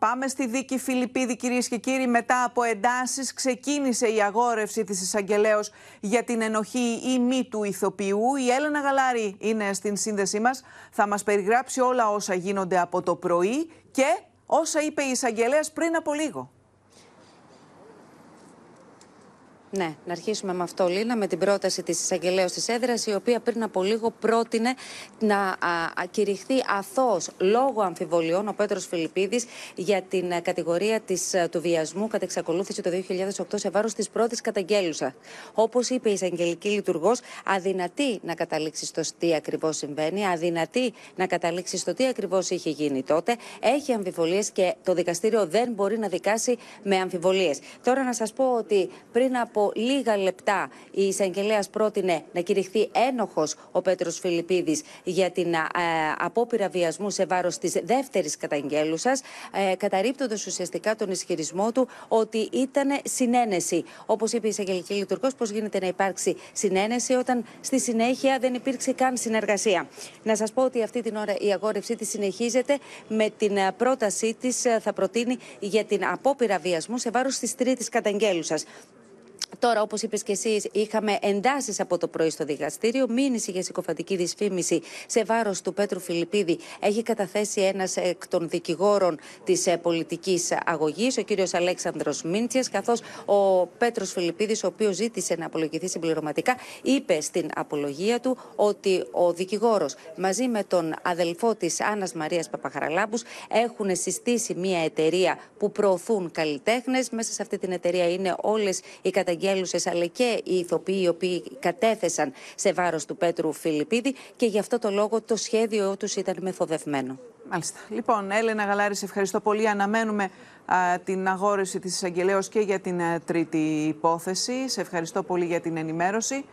Πάμε στη δίκη Φιλιππίδη κυρίες και κύριοι. Μετά από εντάσεις ξεκίνησε η αγόρευση της εισαγγελέα για την ενοχή ή μη του ηθοποιού. Η Έλενα Γαλάρη είναι στην σύνδεσή μας. Θα μας περιγράψει όλα όσα γίνονται από το πρωί και όσα είπε η εισαγγελέας πριν από λίγο. Ναι, να αρχίσουμε με αυτό, Λίνα, με την πρόταση της εισαγγελέα της έδρας, η οποία πριν από λίγο πρότεινε να ακηρυχθεί αθώος λόγω αμφιβολιών ο Πέτρος Φιλιππίδης για την ε, κατηγορία της, ε, του βιασμού κατά εξακολούθηση το 2008 σε βάρος της πρώτης καταγγέλουσας. Όπως είπε η εισαγγελική λειτουργός, αδυνατή να καταλήξει στο τι ακριβώς συμβαίνει, αδυνατή να καταλήξει στο τι ακριβώς είχε γίνει τότε. Έχει αμφιβολίες και το δικαστήριο δεν μπορεί να δικάσει με αμφιβολίες. Τώρα να σας πω ότι πριν από από λίγα λεπτά η εισαγγελέας πρότεινε να κηρυχθεί ένοχος ο Πέτρος Φιλιππίδης για την ε, απόπειρα βιασμού σε βάρος της δεύτερης καταγγέλουσας, ε, καταρρύπτοντας ουσιαστικά τον ισχυρισμό του ότι ήταν συνένεση. Όπως είπε η εισαγγελική λειτουργός, πώς γίνεται να υπάρξει συνένεση όταν στη συνέχεια δεν υπήρξε καν συνεργασία. Να σας πω ότι αυτή την ώρα η αγόρευσή της συνεχίζεται με την ε, πρότασή της ε, θα προτείνει για την απόπειρα βιασμού σε βάρος της τρίτης καταγγέλουσας. Τώρα, όπως είπες και εσείς είχαμε εντάσεις από το πρωί στο δικαστήριο. Μήνυση για συκοφαντική δυσφήμιση σε βάρος του Πέτρου Φιλιππίδη έχει καταθέσει ένας εκ των δικηγόρων της ε, πολιτικής αγωγής, ο κύριος Αλέξανδρος Μίντσιας, καθώς ο Πέτρος Φιλιππίδης, ο οποίος ζήτησε να απολογηθεί συμπληρωματικά, είπε στην απολογία του ότι ο δικηγόρος μαζί με τον αδελφό της Άννας Μαρίας Παπαχαραλάμπους έχουν συστήσει μια εταιρεία που προωθούν καλλιτέχνες. Μέσα σε αυτή την εταιρεία είναι όλες οι καταγγελίες αλλά και οι ηθοποιοί οι οποίοι κατέθεσαν σε βάρος του Πέτρου Φιλιππίδη και γι' αυτό το λόγο το σχέδιο τους ήταν μεθοδευμένο. Μάλιστα. Λοιπόν, Έλενα Γαλάρη, σε ευχαριστώ πολύ. Αναμένουμε την αγόρευση της εισαγγελέα και για την ε, τρίτη υπόθεση. Σε ευχαριστώ πολύ για την ενημέρωση.